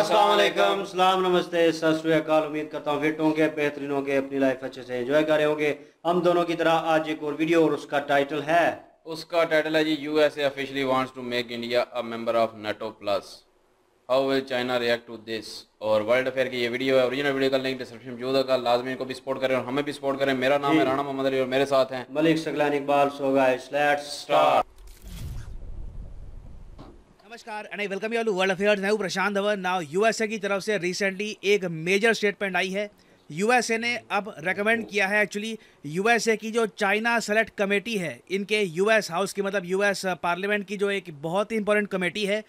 असलम सलाम नमस्ते सत उम्मीद करता हूँ फिट होंगे बेहतरीन होंगे अपनी लाइफ अच्छे से एंजॉय कर रहे होंगे हम दोनों की तरह आज एक और वीडियो और उसका टाइटल है उसका टाइटल है जी USA officially wants to make India a member of NATO plus how will China react to this और वर्ल्ड अफेयर की ये वीडियो है ओरिजिनल वीडियो का लिंक डिस्क्रिप्शन मौजूद होगा लाजमी को भी सपोर्ट करें और हमें भी सपोर्ट करें मेरा नाम है राणा मोहम्मद अली और मेरे साथ हैं मलिक सगलान इकबाल सोगा स्टार्ट नमस्कार and I welcome you world affairs मैं प्रशांत धवन नाउ यूएसए की तरफ से रिसेंटली एक मेजर स्टेटमेंट आई है यूएसए ने अब रेकमेंड किया है एक्चुअली यूएसए की जो चाइना सेलेक्ट कमेटी है इनके यूएस हाउस की मतलब यूएस पार्लियामेंट की जो एक बहुत ही इंपॉर्टेंट कमेटी है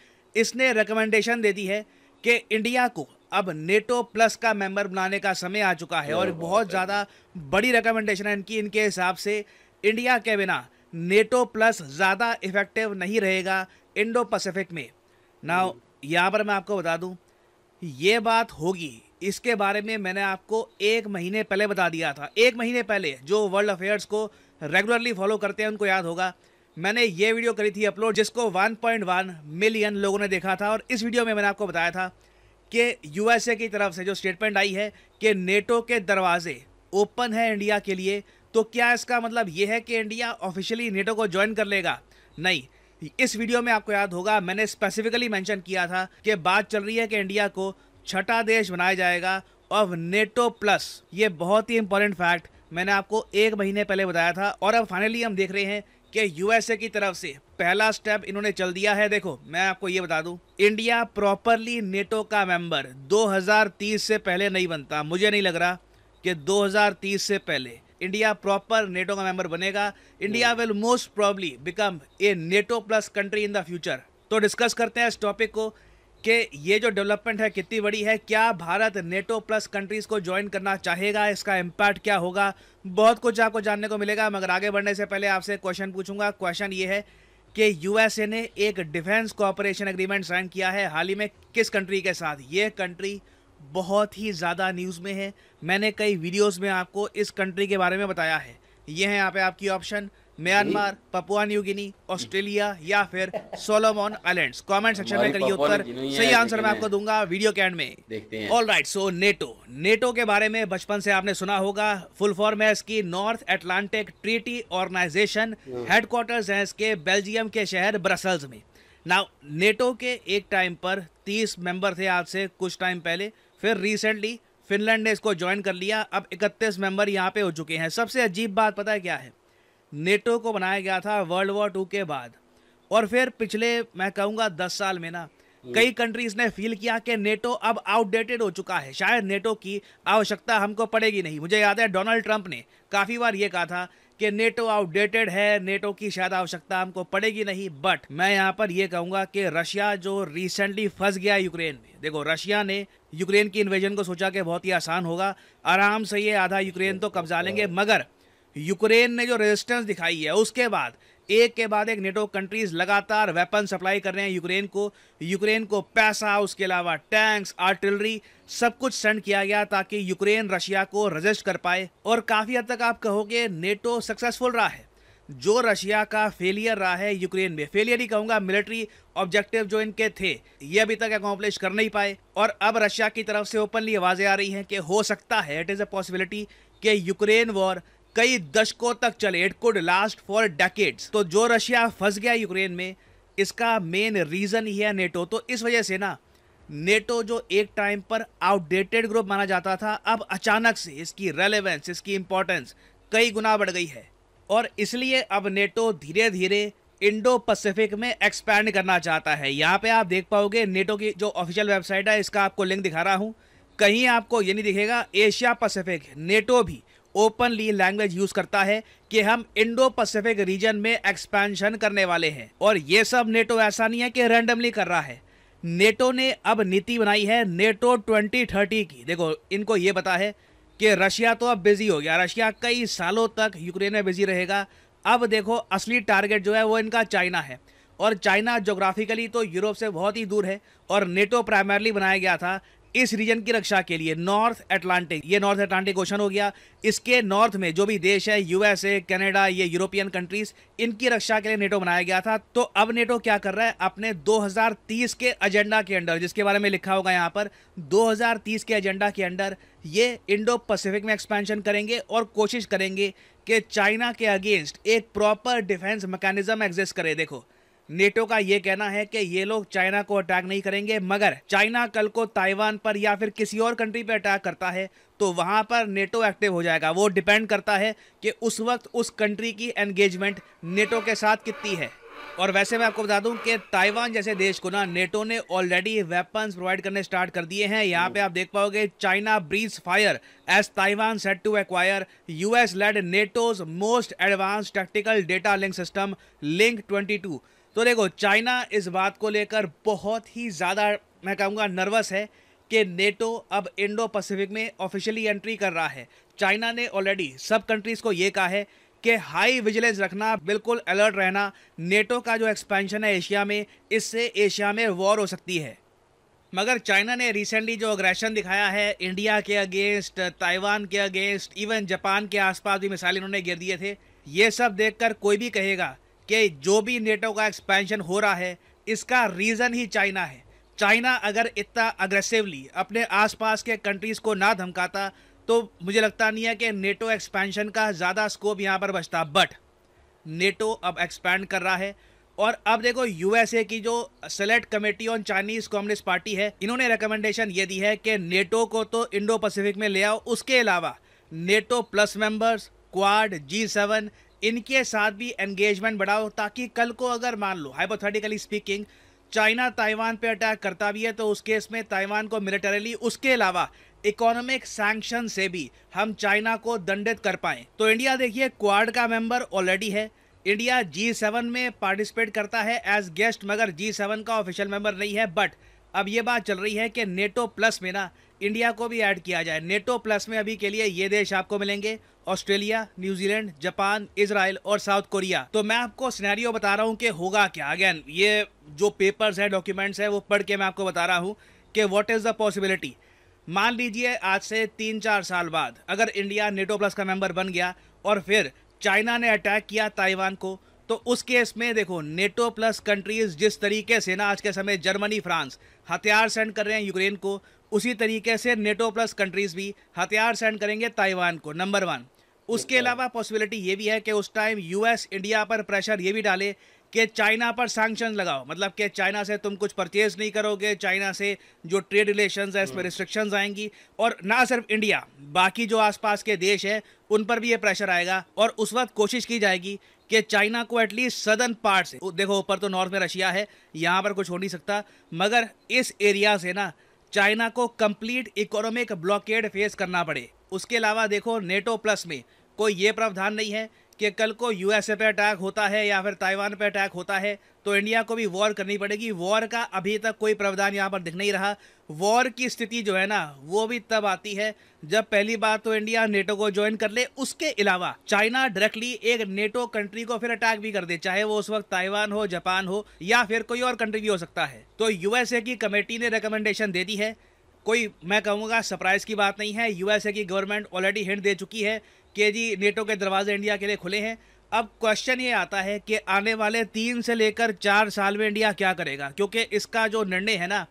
इसने रिकमेंडेशन दे दी है कि इंडिया को अब नेटो प्लस का मेंबर बनाने का समय आ चुका है और बहुत ज़्यादा बड़ी रिकमेंडेशन है इनकी इनके हिसाब से इंडिया के बिना नेटो प्लस ज़्यादा इफेक्टिव नहीं रहेगा इंडो पैसिफिक में ना यहाँ पर मैं आपको बता दूँ ये बात होगी इसके बारे में मैंने आपको एक महीने पहले बता दिया था एक महीने पहले जो वर्ल्ड अफेयर्स को रेगुलरली फॉलो करते हैं उनको याद होगा मैंने ये वीडियो करी थी अपलोड जिसको 1.1 मिलियन लोगों ने देखा था और इस वीडियो में मैंने आपको बताया था कि यूएसए की तरफ से जो स्टेटमेंट आई है कि नेटो के दरवाजे ओपन है इंडिया के लिए तो क्या इसका मतलब ये है कि इंडिया ऑफिशियली नेटो को ज्वाइन कर लेगा नहीं इस वीडियो में आपको याद होगा मैंने स्पेसिफिकली मेंशन किया था कि बात चल रही है कि इंडिया को छठा देश बनाया जाएगा और नेटो प्लस ये बहुत ही इंपॉर्टेंट फैक्ट मैंने आपको एक महीने पहले बताया था और अब फाइनली हम देख रहे हैं कि यूएसए की तरफ से पहला स्टेप इन्होंने चल दिया है देखो मैं आपको ये बता दूं इंडिया प्रॉपरली नेटो का मेंबर 2030 से पहले नहीं बनता मुझे नहीं लग रहा कि 2030 से पहले इंडिया प्रॉपर नेटो का मेंबर बनेगा India will most probably become a NATO plus country in the future तो डिस्कस करते हैं इस टॉपिक को कि ये जो डेवलपमेंट है कितनी बड़ी है क्या भारत नेटो प्लस कंट्रीज़ को ज्वाइन करना चाहेगा इसका इम्पैक्ट क्या होगा बहुत कुछ आपको जानने को मिलेगा मगर आगे बढ़ने से पहले आपसे क्वेश्चन पूछूंगा क्वेश्चन ये है कि यूएसए ने एक डिफेंस कॉपरेशन एग्रीमेंट साइन किया है हाल ही में किस कंट्री के साथ ये कंट्री बहुत ही ज़्यादा न्यूज़ में है मैंने कई वीडियोस में आपको इस कंट्री के बारे में बताया है ये है यहाँ पे आपकी option Myanmar Papua New Guinea Australia या फिर सोलोमोन आइलैंड कमेंट सेक्शन में करिए उत्तर सही आंसर मैं आपको दूंगा वीडियो के एंड में all right so NATO NATO के बारे में बचपन से आपने सुना होगा फुल फॉर्म है इसकी North Atlantic Treaty Organization headquarters है इसके बेल्जियम के शहर ब्रसल्स में नाउ नेटो के एक टाइम पर तीस मेंबर थे आज से कुछ टाइम पहले फिर रिसेंटली फिनलैंड ने इसको ज्वाइन कर लिया अब 31 मेंबर यहाँ पे हो चुके हैं सबसे अजीब बात पता है क्या है नेटो को बनाया गया था वर्ल्ड वॉर टू के बाद और फिर पिछले मैं कहूँगा दस साल में ना हम्म। कई कंट्रीज ने फील किया कि नेटो अब आउटडेटेड हो चुका है शायद नेटो की आवश्यकता हमको पड़ेगी नहीं मुझे याद है डोनाल्ड ट्रंप ने काफ़ी बार ये कहा था कि नेटो आउटडेटेड है नेटो की शायद आवश्यकता हमको पड़ेगी नहीं बट मैं यहाँ पर यह कहूंगा कि रशिया जो रिसेंटली फंस गया यूक्रेन में देखो रशिया ने यूक्रेन की इन्वेजन को सोचा कि बहुत ही आसान होगा आराम से ये आधा यूक्रेन तो कब्जा लेंगे मगर यूक्रेन ने जो रेजिस्टेंस दिखाई है उसके बाद एक के बाद एक नेटो कंट्रीज लगातार वेपन सप्लाई कर रहे हैं यूक्रेन को यूक्रेन को पैसा उसके अलावा टैंक्स आर्टिलरी सब कुछ सेंड किया गया ताकि यूक्रेन रशिया को रजिस्ट कर पाए और काफ़ी हद तक आप कहोगे नेटो सक्सेसफुल रहा है जो रशिया का फेलियर रहा है यूक्रेन में फेलियर ही कहूंगा मिलिट्री ऑब्जेक्टिव जो इनके थे ये अभी तक अकॉम्प्लिश कर नहीं पाए और अब रशिया की तरफ से ओपनली आवाज़ें आ रही हैं कि हो सकता है इट इज़ अ पॉसिबिलिटी कि यूक्रेन वॉर कई दशकों तक चले it could last for decades तो जो रशिया फंस गया यूक्रेन में इसका मेन रीज़न ही है नेटो तो इस वजह से ना नेटो जो एक टाइम पर आउटडेटेड ग्रुप माना जाता था अब अचानक से इसकी रेलेवेंस इसकी इम्पोर्टेंस कई गुना बढ़ गई है और इसलिए अब नेटो धीरे धीरे इंडो पैसिफिक में एक्सपैंड करना चाहता है यहाँ पे आप देख पाओगे नेटो की जो ऑफिशियल वेबसाइट है इसका आपको लिंक दिखा रहा हूँ कहीं आपको ये नहीं दिखेगा एशिया पैसिफिक नेटो भी ओपनली लैंग्वेज यूज करता है कि हम इंडो पैसिफिक रीजन में एक्सपेंशन करने वाले हैं और ये सब नेटो ऐसा नहीं है कि रैंडमली कर रहा है नेटो ने अब नीति बनाई है नेटो 2030 की देखो इनको ये पता है कि रशिया तो अब बिजी हो गया रशिया कई सालों तक यूक्रेन में बिजी रहेगा अब देखो असली टारगेट जो है वो इनका चाइना है और चाइना जोग्राफिकली तो यूरोप से बहुत ही दूर है और नेटो प्राइमरली बनाया गया था इस रीजन की रक्षा के लिए नॉर्थ अटलांटिक ये नॉर्थ अटलांटिक ओशन हो गया इसके नॉर्थ में जो भी देश है यूएसए कनाडा ये यूरोपियन कंट्रीज इनकी रक्षा के लिए नेटो बनाया गया था तो अब नेटो क्या कर रहा है अपने 2030 के एजेंडा के अंडर जिसके बारे में लिखा होगा यहाँ पर 2030 के एजेंडा के अंडर ये इंडो पैसिफिक में एक्सपेंशन करेंगे और कोशिश करेंगे कि चाइना के अगेंस्ट एक प्रॉपर डिफेंस मैकेनिज्म एग्जिस्ट करे देखो नेटो का ये कहना है कि ये लोग चाइना को अटैक नहीं करेंगे मगर चाइना कल को ताइवान पर या फिर किसी और कंट्री पर अटैक करता है तो वहाँ पर नेटो एक्टिव हो जाएगा वो डिपेंड करता है कि उस वक्त उस कंट्री की एंगेजमेंट नेटो के साथ कितनी है और वैसे मैं आपको बता दूं कि ताइवान जैसे देश को ना नेटो ने ऑलरेडी वेपन्स प्रोवाइड करने स्टार्ट कर दिए हैं यहाँ पे आप देख पाओगे China breathes fire as Taiwan set to acquire US led NATO's most advance tactical data link system link 22 तो देखो चाइना इस बात को लेकर बहुत ही ज़्यादा मैं कहूँगा नर्वस है कि नेटो अब इंडो पैसिफिक में ऑफिशियली एंट्री कर रहा है चाइना ने ऑलरेडी सब कंट्रीज़ को ये कहा है कि हाई विजिलेंस रखना बिल्कुल अलर्ट रहना नेटो का जो एक्सपेंशन है एशिया में इससे एशिया में वॉर हो सकती है मगर चाइना ने रिसेंटली जो अग्रेशन दिखाया है इंडिया के अगेंस्ट ताइवान के अगेंस्ट इवन जापान के आसपास भी मिसाइल इन्होंने गिर दिए थे ये सब देखकर कोई भी कहेगा कि जो भी नेटो का एक्सपेंशन हो रहा है इसका रीज़न ही चाइना है चाइना अगर इतना अग्रेसिवली अपने आसपास के कंट्रीज़ को ना धमकाता तो मुझे लगता नहीं है कि नेटो एक्सपेंशन का ज़्यादा स्कोप यहाँ पर बचता बट नेटो अब एक्सपैंड कर रहा है और अब देखो यूएसए की जो select committee on Chinese Communist Party है इन्होंने रिकमेंडेशन ये दी है कि नेटो को तो इंडो पैसिफिक में ले आओ उसके अलावा NATO plus members Quad G seven इनके साथ भी एंगेजमेंट बढ़ाओ ताकि कल को अगर मान लो हाइपोथेटिकली स्पीकिंग चाइना ताइवान पे अटैक करता भी है तो उस केस में ताइवान को मिलिटरीली उसके अलावा इकोनॉमिक सैंक्शन से भी हम चाइना को दंडित कर पाए तो इंडिया देखिए क्वाड का मेंबर ऑलरेडी है इंडिया जी सेवन में पार्टिसिपेट करता है एज गेस्ट मगर जी सेवन का ऑफिशियल मेंबर नहीं है बट अब ये बात चल रही है कि नेटो प्लस में ना इंडिया को भी ऐड किया जाए नेटो प्लस में अभी के लिए ये देश आपको मिलेंगे ऑस्ट्रेलिया न्यूजीलैंड जापान इसराइल और साउथ कोरिया तो मैं आपको सिनेरियो बता रहा हूँ कि होगा क्या अगेन ये जो पेपर्स है डॉक्यूमेंट्स हैं वो पढ़ के मैं आपको बता रहा हूँ कि वॉट इज़ द पॉसिबिलिटी मान लीजिए आज से तीन चार साल बाद अगर इंडिया नेटो प्लस का मेंबर बन गया और फिर चाइना ने अटैक किया ताइवान को तो उस केस में देखो नेटो प्लस कंट्रीज जिस तरीके से ना आज के समय जर्मनी फ्रांस हथियार सेंड कर रहे हैं यूक्रेन को उसी तरीके से नेटो प्लस कंट्रीज भी हथियार सेंड करेंगे ताइवान को नंबर वन उसके अलावा पॉसिबिलिटी ये भी है कि उस टाइम यूएस इंडिया पर प्रेशर ये भी डाले कि चाइना पर सैंक्शन लगाओ मतलब कि चाइना से तुम कुछ परचेज नहीं करोगे चाइना से जो ट्रेड रिलेशन है इसमें रिस्ट्रिक्शन हम्म। आएंगी और ना सिर्फ इंडिया बाकी जो आसपास के देश हैं उन पर भी ये प्रेशर आएगा और उस वक्त कोशिश की जाएगी कि चाइना को एटलीस्ट सदर्न पार्ट से देखो ऊपर तो नॉर्थ में रशिया है यहाँ पर कुछ हो नहीं सकता मगर इस एरिया से ना चाइना को कंप्लीट इकोनॉमिक ब्लॉकेड फेस करना पड़े उसके अलावा देखो नेटो प्लस में कोई ये प्रावधान नहीं है कि कल को यूएसए पे अटैक होता है या फिर ताइवान पे अटैक होता है तो इंडिया को भी वॉर करनी पड़ेगी वॉर का अभी तक कोई प्रावधान यहाँ पर दिख नहीं रहा वॉर की स्थिति जो है ना वो भी तब आती है जब पहली बार तो इंडिया नेटो को ज्वाइन कर ले उसके अलावा चाइना डायरेक्टली एक नेटो कंट्री को फिर अटैक भी कर दे चाहे वो उस वक्त ताइवान हो जापान हो या फिर कोई और कंट्री भी हो सकता है तो यूएसए की कमेटी ने रिकमेंडेशन दे दी है कोई मैं कहूँगा सरप्राइज़ की बात नहीं है यूएसए की गवर्नमेंट ऑलरेडी हिंट दे चुकी है कि जी नेटो के दरवाजे इंडिया के लिए खुले हैं अब क्वेश्चन ये आता है कि आने वाले तीन से लेकर चार साल में इंडिया क्या करेगा क्योंकि इसका जो निर्णय है ना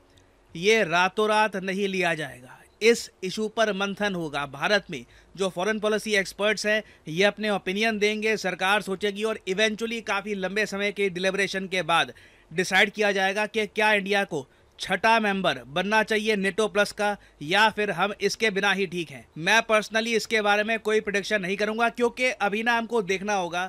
ये रातों रात नहीं लिया जाएगा इस इशू पर मंथन होगा भारत में जो फॉरेन पॉलिसी एक्सपर्ट्स हैं ये अपने ओपिनियन देंगे सरकार सोचेगी और इवेंचुअली काफ़ी लंबे समय के डिलेबरेशन के बाद डिसाइड किया जाएगा कि क्या इंडिया को छठा मेंबर बनना चाहिए नेटो प्लस का या फिर हम इसके बिना ही ठीक हैं मैं पर्सनली इसके बारे में कोई प्रोडिक्शन नहीं करूंगा क्योंकि अभी ना हमको देखना होगा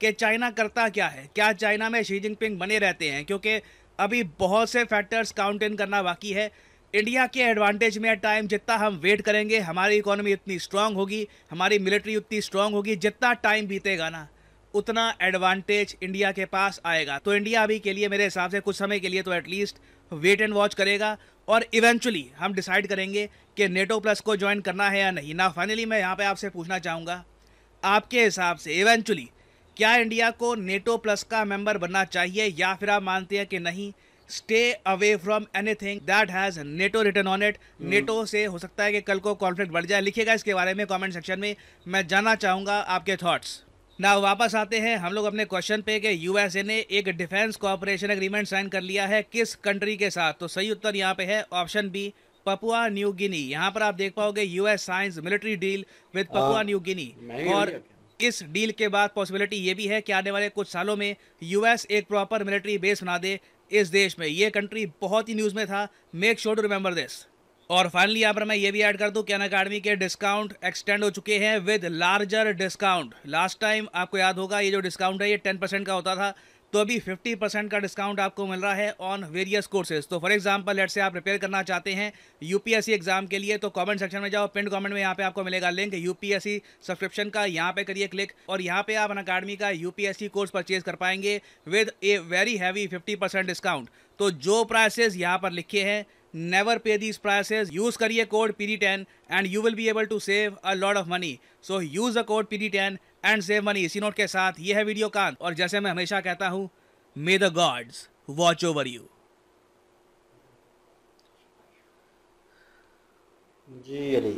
कि चाइना करता क्या है क्या चाइना में शी जिनपिंग बने रहते हैं क्योंकि अभी बहुत से फैक्टर्स काउंट इन करना बाकी है इंडिया के एडवांटेज में टाइम जितना हम वेट करेंगे हमारी इकोनॉमी उतनी स्ट्रांग होगी हमारी मिलिट्री उतनी स्ट्रांग होगी जितना टाइम बीतेगा ना उतना एडवांटेज इंडिया के पास आएगा तो इंडिया अभी के लिए मेरे हिसाब से कुछ समय के लिए तो एटलीस्ट वेट एंड वॉच करेगा और इवेंचुअली हम डिसाइड करेंगे कि नेटो प्लस को ज्वाइन करना है या नहीं ना फाइनली मैं यहाँ पे आपसे पूछना चाहूँगा आपके हिसाब से इवेंचुअली क्या इंडिया को नेटो प्लस का मेंबर बनना चाहिए या फिर आप मानते हैं कि नहीं stay away from anything that has NATO written on it NATO से हो सकता है कि कल को कॉन्फ्लिक्ट बढ़ जाए लिखिएगा इसके बारे में कमेंट सेक्शन में मैं जानना चाहूँगा आपके थॉट्स ना वापस आते हैं हम लोग अपने क्वेश्चन पे कि यूएसए ने एक डिफेंस कॉपरेशन एग्रीमेंट साइन कर लिया है किस कंट्री के साथ तो सही उत्तर यहाँ पे है option B Papua New Guinea यहाँ पर आप देख पाओगे US signs military deal with Papua New Guinea और इस डील के बाद पॉसिबिलिटी ये भी है कि आने वाले कुछ सालों में यूएस एक प्रॉपर मिलिट्री बेस बना दे इस देश में ये कंट्री बहुत ही न्यूज़ में था make sure to remember this और फाइनली यहाँ पर मैं ये भी ऐड कर दूँ कैन अकाडमी के डिस्काउंट एक्सटेंड हो चुके हैं with larger discount last time आपको याद होगा ये जो डिस्काउंट है ये टेन परसेंट का होता था तो अभी 50 परसेंट का डिस्काउंट आपको मिल रहा है ऑन वेरियस कोर्सेज तो फॉर एग्जांपल लेट से आप प्रिपेयर करना चाहते हैं यूपीएससी एग्जाम के लिए तो कमेंट सेक्शन में जाओ पिन कमेंट में यहाँ पे आपको मिलेगा लिंक यूपीएससी सब्सक्रिप्शन का यहाँ पे करिए क्लिक और यहाँ पे आप अन अकाडमी का यूपीएससी कोर्स परचेज कर पाएंगे with a very heavy fifty discount तो जो प्राइसेज यहाँ पर लिखे हैं never pay these prices use करिए code P D ten and you will be able to save a save of money so use so code P D ten and save money इसी note के साथ ये है video कान और जैसे मैं हमेशा कहता हूं may the gods watch over you जी अली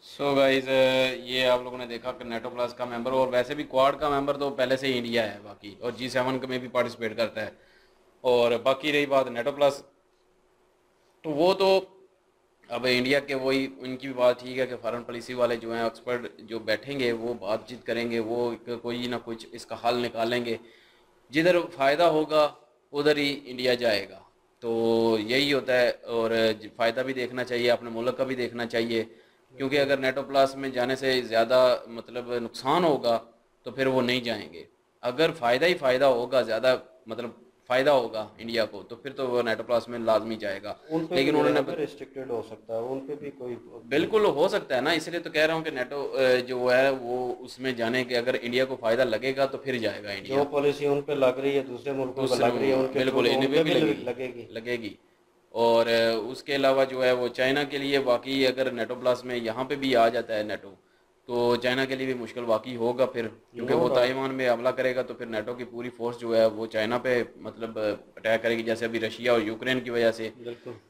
सो so गाइज uh, ये आप लोगों ने देखा कि नेटो प्लस का मेंबर और वैसे भी क्वाड का मेंबर तो पहले से ही इंडिया है बाकी और जी सेवन में भी पार्टिसिपेट करता है और बाकी रही बात नेटो प्लस तो वो तो अब इंडिया के वही उनकी भी बात ठीक है कि फॉरेन पॉलिसी वाले जो हैं एक्सपर्ट जो बैठेंगे वो बातचीत करेंगे वो कोई ना कुछ इसका हल निकालेंगे जिधर फ़ायदा होगा उधर ही इंडिया जाएगा तो यही होता है और फ़ायदा भी देखना चाहिए अपने मुल्क का भी देखना चाहिए क्योंकि अगर नेटो प्लास में जाने से ज़्यादा मतलब नुकसान होगा तो फिर वो नहीं जाएंगे अगर फ़ायदा ही फ़ायदा होगा ज़्यादा मतलब फायदा होगा इंडिया को तो फिर तो वो नेटो प्लस में लाजमी जाएगा उन पे लेकिन उन्होंने रिस्ट्रिक्टेड हो सकता है उन पे भी कोई बिल्कुल हो सकता है ना इसलिए तो कह रहा हूँ कि नेटो जो है वो उसमें जाने के अगर इंडिया को फायदा लगेगा तो फिर जाएगा इंडिया जो पॉलिसी उन पर लग रही है दूसरे मुल्कों लग रही है बिल्कुल भी लगेगी लगेगी और उसके अलावा जो है वो चाइना के लिए बाकी अगर नेटो प्लस में यहाँ पे भी आ जाता है नेटो तो चाइना के लिए भी मुश्किल वाकई होगा फिर क्योंकि वो ताइवान में हमला करेगा तो फिर नेटो की पूरी फोर्स जो है वो चाइना पे मतलब अटैक करेगी जैसे अभी रशिया और यूक्रेन की वजह से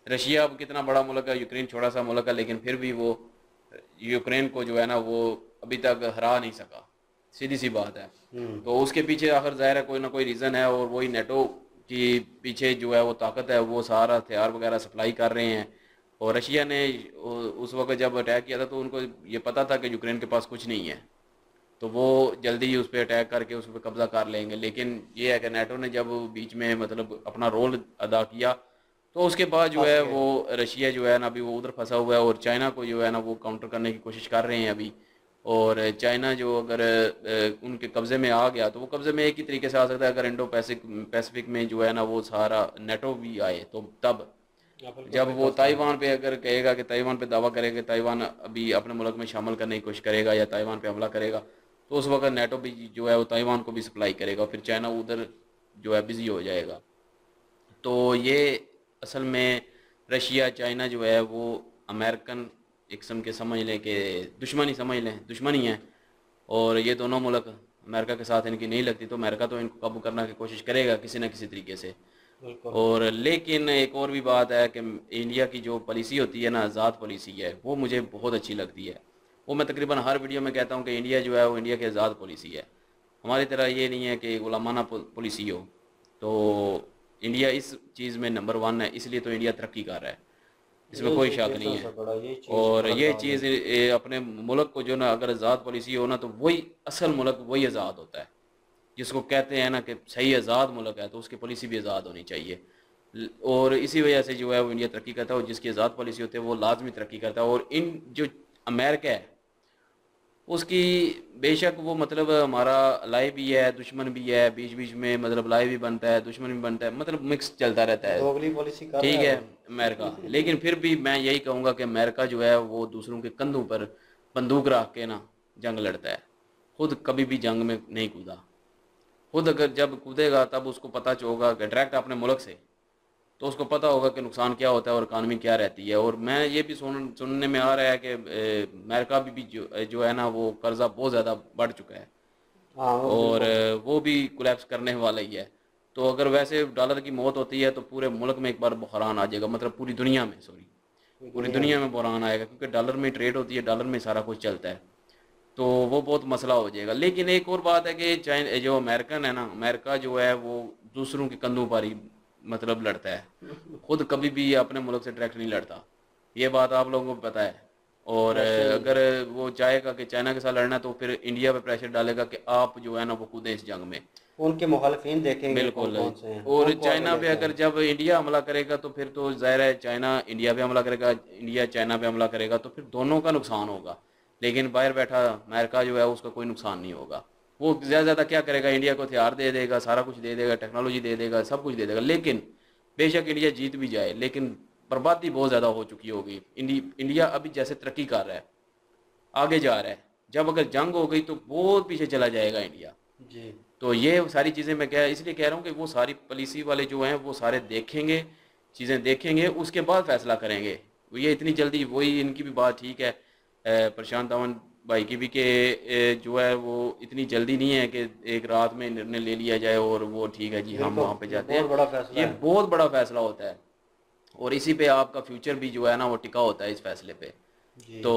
रशिया अब कितना बड़ा मुल्क है यूक्रेन छोटा सा मुल्क है लेकिन फिर भी वो यूक्रेन को जो है ना वो अभी तक हरा नहीं सका सीधी सी बात है हम्म। तो उसके पीछे आखिर जाहिर है कोई ना कोई रीज़न है और वही नेटो की पीछे जो है वो ताकत है वो सारा हथियार वगैरह सप्लाई कर रहे हैं और रशिया ने उस वक्त जब अटैक किया था तो उनको ये पता था कि यूक्रेन के पास कुछ नहीं है तो वो जल्दी ही उस पर अटैक करके उस पर कब्ज़ा कर लेंगे लेकिन ये है कि नेटो ने जब बीच में मतलब अपना रोल अदा किया तो उसके बाद जो है वो रशिया जो है ना अभी वो उधर फंसा हुआ है और चाइना को जो है ना वो काउंटर करने की कोशिश कर रहे हैं अभी और चाइना जो अगर उनके कब्ज़े में आ गया तो वो कब्ज़े में एक ही तरीके से आ सकता है अगर इंडो पैसिफिक पैसिफिक में जो है ना वो सारा नेटो भी आए तो तब जब वो ताइवान पे अगर कहेगा कि ताइवान पे दावा करेगा ताइवान अभी अपने मुल्क में शामिल करने की कोशिश करेगा या ताइवान पे हमला करेगा तो उस वक्त नेटो भी जो है वो ताइवान को भी सप्लाई करेगा फिर चाइना उधर जो है बिज़ी हो जाएगा तो ये असल में रशिया चाइना जो है वो अमेरिकन एक सम के समझ लें कि दुश्मनी समझ लें दुश्मनी है और ये दोनों मुल्क अमेरिका के साथ इनकी नहीं लगती तो अमेरिका तो इनको काबू करने की कोशिश करेगा किसी न किसी तरीके से और लेकिन एक और भी बात है कि इंडिया की जो पॉलिसी होती है ना आज़ाद पॉलिसी है वो मुझे बहुत अच्छी लगती है वो मैं तकरीबन हर वीडियो में कहता हूँ कि इंडिया जो है वो इंडिया की आज़ाद पॉलिसी है हमारी तरह ये नहीं है कि गुलामाना पॉलिसी हो तो इंडिया इस चीज़ में नंबर वन है इसलिए तो इंडिया तरक्की कर रहा है इसमें कोई शक तो नहीं है और ये चीज़ अपने मुल्क को जो ना अगर आज़ाद पॉलिसी हो ना तो वही असल मुल्क वही आज़ाद होता है जिसको कहते हैं ना कि सही आज़ाद मुल्क है तो उसकी पॉलिसी भी आज़ाद होनी चाहिए और इसी वजह से जो है वो इंडिया तरक्की करता है और जिसकी आज़ाद पॉलिसी होती है वो लाजमी तरक्की करता है और इन जो अमेरिका है उसकी बेशक वो मतलब हमारा लाई भी है दुश्मन भी है बीच बीच में मतलब लाई भी बनता है दुश्मन भी बनता है मतलब मिक्स चलता रहता है तो ठीक है अमेरिका लेकिन फिर भी मैं यही कहूँगा कि अमेरिका जो है वो दूसरों के कंधों पर बंदूक रख के ना जंग लड़ता है खुद कभी भी जंग में नहीं कूदा खुद अगर जब कूदेगा तब उसको पता होगा कि डायरेक्ट अपने मुल्क से तो उसको पता होगा कि नुकसान क्या होता है और इकानमी क्या रहती है और मैं ये भी सुन सुनने में आ रहा है कि अमेरिका भी, भी जो, जो है ना वो कर्ज़ा बहुत ज़्यादा बढ़ चुका है और हाँ, वो भी कोलेप्स करने वाला ही है तो अगर वैसे डॉलर की मौत होती है तो पूरे मुल्क में एक बार बहरान आ जाएगा मतलब पूरी दुनिया में सॉरी पूरी दुनिया में बहरान आएगा क्योंकि डॉलर में ट्रेड होती है डॉलर में सारा कुछ चलता है तो वो बहुत मसला हो जाएगा लेकिन एक और बात है कि चाइना जो अमेरिकन है ना अमेरिका जो है वो दूसरों के कंधों पर ही मतलब लड़ता है खुद कभी भी अपने मुल्क से डायरेक्ट नहीं लड़ता ये बात आप लोगों को पता है और अच्छा। अगर वो चाहेगा कि चाइना के साथ लड़ना है तो फिर इंडिया पे प्रेशर डालेगा कि आप जो है ना वो है इस जंग में उनके मुखालफी देखेंगे बिल्कुल और चाइना पे अगर जब इंडिया हमला करेगा तो फिर तो जाहिर है चाइना इंडिया पे हमला करेगा इंडिया चाइना पे हमला करेगा तो फिर दोनों का नुकसान होगा लेकिन बाहर बैठा अमेरिका जो है उसका कोई नुकसान नहीं होगा वो ज़्यादा ज़्यादा क्या करेगा इंडिया को हथियार दे देगा सारा कुछ दे देगा टेक्नोलॉजी दे देगा सब कुछ दे देगा लेकिन बेशक इंडिया जीत भी जाए लेकिन बर्बादी बहुत ज़्यादा हो चुकी होगी इंडिया अभी जैसे तरक्की कर रहा है आगे जा रहा है जब अगर जंग हो गई तो बहुत पीछे चला जाएगा इंडिया जी तो ये सारी चीज़ें मैं कह इसलिए कह रहा हूँ कि वो सारी पॉलिसी वाले जो हैं वो सारे देखेंगे चीज़ें देखेंगे उसके बाद फैसला करेंगे ये इतनी जल्दी वही इनकी भी बात ठीक है प्रशांत धवन भाई की भी के जो है वो इतनी जल्दी नहीं है कि एक रात में निर्णय ले लिया जाए और वो ठीक है जी हम तो वहाँ पे जाते हैं बड़ा फैसला ये है। बहुत बड़ा फैसला होता है और इसी पे आपका फ्यूचर भी जो है ना वो टिका होता है इस फैसले पे तो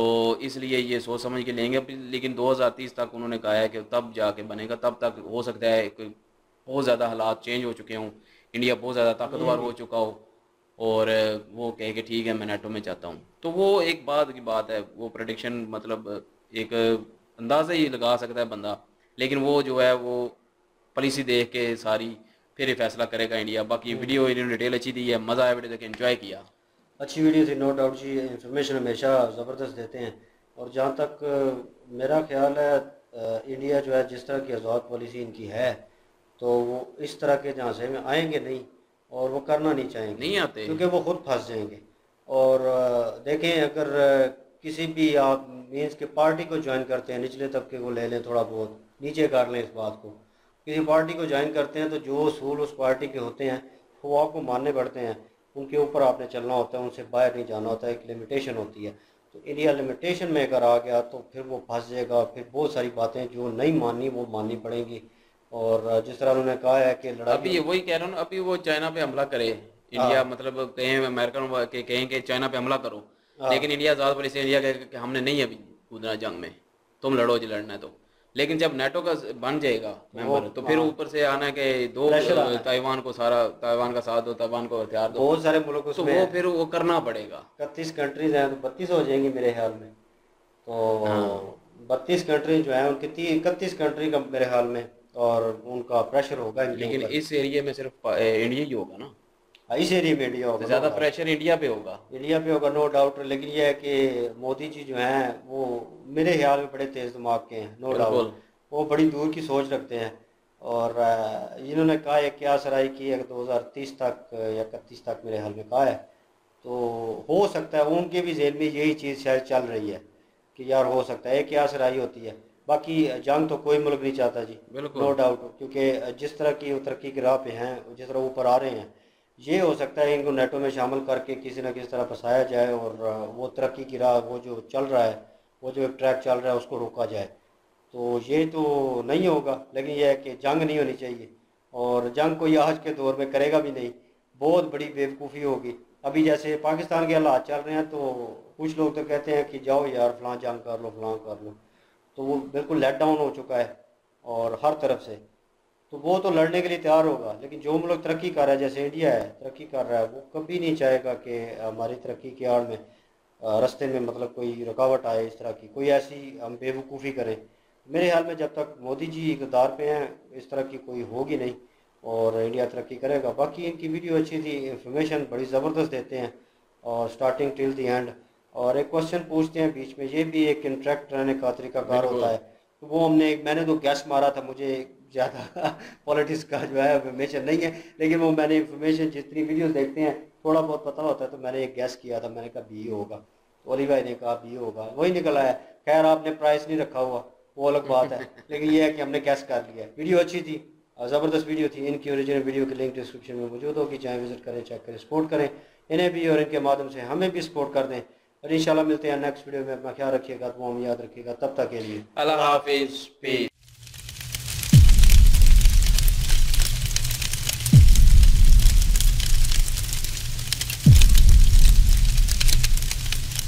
इसलिए ये सोच समझ के लेंगे लेकिन 2030 तक उन्होंने कहा है कि तब जाके बनेगा तब तक हो सकता है बहुत ज़्यादा हालात चेंज हो चुके हों इंडिया बहुत ज़्यादा ताकतवर हो चुका हो और वो कहे कि ठीक है मैं नेटो में चाहता हूँ तो वो एक बात की बात है वो प्रडिक्शन मतलब एक अंदाज़ा ही लगा सकता है बंदा लेकिन वो जो है वो पॉलिसी देख के सारी फिर फैसला करेगा इंडिया बाकी वीडियो हम्म। इन्होंने डिटेल अच्छी दी है मज़ा आया वीडियो देखे इन्जॉय किया अच्छी वीडियो थी नो डाउट जी इन्फॉर्मेशन हमेशा ज़बरदस्त देते हैं और जहाँ तक मेरा ख्याल है इंडिया जो है जिस तरह की आज़ाद पॉलिसी इनकी है तो वो इस तरह के जहाँ से में आएंगे नहीं और वो करना नहीं चाहेंगे नहीं आते क्योंकि वो खुद फंस जाएंगे और देखें अगर किसी भी आप मीन्स के पार्टी को ज्वाइन करते हैं निचले तबके को ले लें थोड़ा बहुत नीचे काट लें इस बात को किसी पार्टी को ज्वाइन करते हैं तो जो असूल उस पार्टी के होते हैं वो आपको मानने पड़ते हैं उनके ऊपर आपने चलना होता है उनसे बाहर नहीं जाना होता है एक लिमिटेशन होती है तो इंडिया लिमिटेशन में अगर आ गया तो फिर वो फंस जाएगा फिर बहुत सारी बातें जो नहीं माननी वो माननी पड़ेंगी और जिस तरह उन्होंने कहा है कि लड़ाई अभी वही कह रहा हूँ अभी वो चाइना पे हमला करे इंडिया हाँ। मतलब कहें अमेरिकन के कहें कि चाइना पे हमला करो हाँ। लेकिन इंडिया ज़्यादा पर इंडिया कि हमने नहीं अभी कूदना जंग में तुम लड़ो जो लड़ना है तो लेकिन जब नेटो का बन जाएगा मेंबर तो फिर हाँ। ऊपर से आना के दो ताइवान को सारा ताइवान का साथ दो ताइवान को हथियार दो बहुत सारे मुल्क तो वो फिर वो करना पड़ेगा इकतीस कंट्रीज हैं तो बत्तीस हो जाएंगी मेरे ख्याल में तो बत्तीस कंट्री जो है उनकी इकतीस कंट्री का मेरे ख्याल में और उनका प्रेशर होगा लेकिन इस एरिया में सिर्फ इंडिया ही होगा ना हाँ, इस एरिया में इंडिया होगा ज़्यादा प्रेशर इंडिया पे होगा इंडिया पे होगा नो डाउट लेकिन यह है कि मोदी जी जो हैं वो मेरे ख्याल में बड़े तेज़ दिमाग के हैं नो डाउट वो बड़ी दूर की सोच रखते हैं और इन्होंने कहा है क्या सराई की अगर दो हज़ार तीस तक या इकतीस तक मेरे हाल में कहा है तो हो सकता है उनके भी जेल में यही चीज़ शायद चल रही है कि यार हो सकता है क्या सराई होती है बाकी जंग तो कोई मुल्क नहीं चाहता जी नो डाउट क्योंकि जिस तरह की वो तरक्की की राह पे हैं जिस तरह ऊपर आ रहे हैं ये हो सकता है इनको नेटो में शामिल करके किसी न किसी तरह फंसाया जाए और वो तरक्की की राह वो जो चल रहा है वो जो ट्रैक चल रहा है उसको रोका जाए तो ये तो नहीं होगा लेकिन यह है कि जंग नहीं होनी चाहिए और जंग कोई आज के दौर में करेगा भी नहीं बहुत बड़ी बेवकूफ़ी होगी अभी जैसे पाकिस्तान के हालात चल रहे हैं तो कुछ लोग तो कहते हैं कि जाओ यार फलां जंग कर लो फलां कर लो तो वो बिल्कुल लेट डाउन हो चुका है और हर तरफ से तो वो तो लड़ने के लिए तैयार होगा लेकिन जो मुल्क तरक्की कर रहा है जैसे इंडिया है तरक्की कर रहा है वो कभी नहीं चाहेगा कि हमारी तरक्की के आड़ में रास्ते में मतलब कोई रुकावट आए इस तरह की कोई ऐसी हम बेवकूफ़ी करें मेरे ख्याल में जब तक मोदी जी इकदार पे हैं इस तरह की कोई होगी नहीं और इंडिया तरक्की करेगा बाकी इनकी वीडियो अच्छी थी इन्फॉर्मेशन बड़ी ज़बरदस्त देते हैं और स्टार्टिंग टिल दी एंड और एक क्वेश्चन पूछते हैं बीच में ये भी एक इंट्रैक्ट रहने का कार होता है तो वो हमने मैंने तो गैस मारा था मुझे ज़्यादा पॉलिटिक्स का जो है इन्फॉर्मेशन नहीं है लेकिन वो मैंने इन्फॉर्मेशन जितनी वीडियो देखते हैं थोड़ा बहुत पता होता है तो मैंने एक गैस किया था मैंने कहा बी होगा तो ओली भाई ने कहा बी होगा वही निकल आया खैर आपने प्राइस नहीं रखा हुआ वो अलग बात है लेकिन ये है कि हमने गैस कर लिया वीडियो अच्छी थी ज़बरदस्त वीडियो थी इनकी ओरिजिनल वीडियो की लिंक डिस्क्रिप्शन में मौजूद होगी चाहे विजिट करें चेक करें सपोर्ट करें इन्हें भी और इनके माध्यम से हमें भी सपोर्ट कर दें और इंशाल्लाह मिलते हैं नेक्स्ट वीडियो में अपना ख्याल रखिएगा तो हम याद रखिएगा तब तक के लिए अल्लाह हाफिज पीस